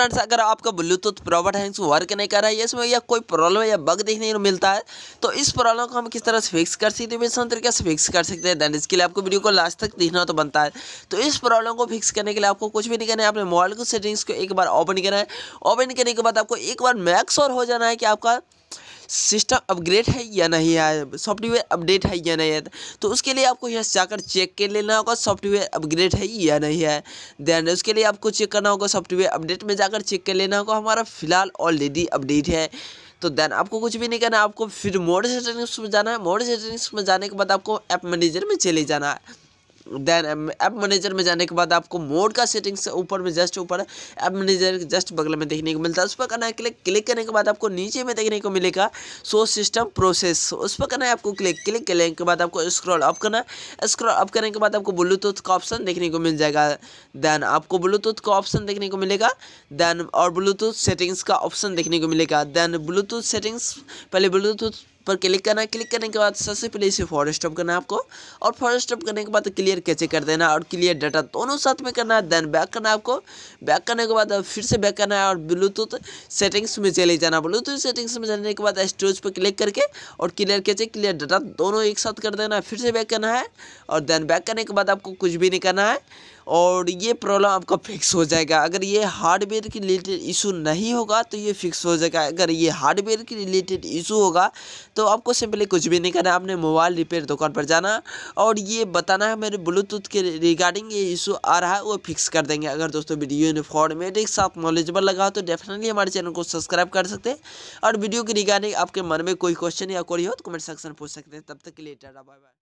friends अगर आपका Bluetooth proper Hanks work नहीं कर रहा है इसमें या कोई प्रॉब्लम या बग देखने को मिलता है तो इस प्रॉब्लम को हम किस तरह से फिक्स कर सकते हैं तरीके से फिक्स कर सकते हैं दैन इसके लिए आपको वीडियो को लास्ट तक देखना तो बनता है तो इस प्रॉब्लम को फिक्स करने के लिए आपको कुछ भी नहीं करना है अपने मोबाइल को सेटिंग्स को एक बार ओपन करना है ओपन करने के बाद आपको एक बार मैक्स और हो जाना है कि आपका सिस्टम अपग्रेड है या नहीं है सॉफ्टवेयर अपडेट है या नहीं है तो उसके लिए आपको यहाँ जाकर चेक कर लेना होगा सॉफ्टवेयर अपग्रेड है या नहीं है देन उसके लिए आपको चेक करना होगा सॉफ्टवेयर अपडेट में जाकर चेक कर लेना होगा हमारा फिलहाल ऑलरेडी अपडेट है तो देन आपको कुछ भी नहीं करना आपको फिर मोड सेटिंग्स में जाना है मोड सेटिंग्स में जाने के बाद आपको ऐप मैनेजर में चले जाना है देन ऐप मैनेजर में जाने के बाद आपको मोड का सेटिंग्स ऊपर में जस्ट ऊपर ऐप मैनेजर जस्ट बगल में देखने को मिलता है उस पर करना है क्लिक क्लिक करने के बाद आपको नीचे में देखने को मिलेगा सो सिस्टम प्रोसेस उस पर करना है आपको क्लिक क्लिक करने के बाद आपको स्क्रॉल अप करना है स्क्रॉल अप करने के बाद आपको ब्लूटूथ का ऑप्शन देखने को मिल जाएगा देन आपको ब्लूटूथ का ऑप्शन देखने को मिलेगा देन और ब्लूटूथ सेटिंग्स का ऑप्शन देखने को मिलेगा देन ब्लूटूथ सेटिंग्स पहले ब्लूटूथ पर क्लिक करना है क्लिक करने के बाद सबसे पहले इसे फॉर स्टॉप करना है आपको और फॉर स्टॉप करने के बाद क्लियर तो कैसे कर देना और क्लियर डाटा दोनों साथ में करना है देन बैक करना है आपको बैक करने के बाद फिर से बैक करना है और ब्लूटूथ सेटिंग्स में चले जाना ब्लूटूथ सेटिंग्स में जाने के बाद स्टोरेज पर क्लिक करके और क्लियर कैसे क्लियर डाटा दोनों एक साथ कर देना है फिर से बैक करना है और देन बैक करने के बाद आपको कुछ भी नहीं करना है और ये प्रॉब्लम आपका फिक्स हो जाएगा अगर ये हार्डवेयर के रिलेटेड इशू नहीं होगा तो ये फिक्स हो जाएगा अगर ये हार्डवेयर के रिलेटेड इशू होगा तो आपको सिंपली कुछ भी नहीं करना आपने मोबाइल रिपेयर दुकान पर जाना और ये बताना है मेरे ब्लूटूथ के रिगार्डिंग ये इशू आ रहा है वो फिक्स कर देंगे अगर दोस्तों वीडियो एक साथ नॉलेजेबल लगा तो डेफिनेटली हमारे चैनल को सब्सक्राइब कर सकते हैं और वीडियो के रिगार्डिंग आपके मन में कोई क्वेश्चन या कोई हो तो कमेंट सेक्शन पूछ सकते हैं तब तक के लिए टाटा बाय बाय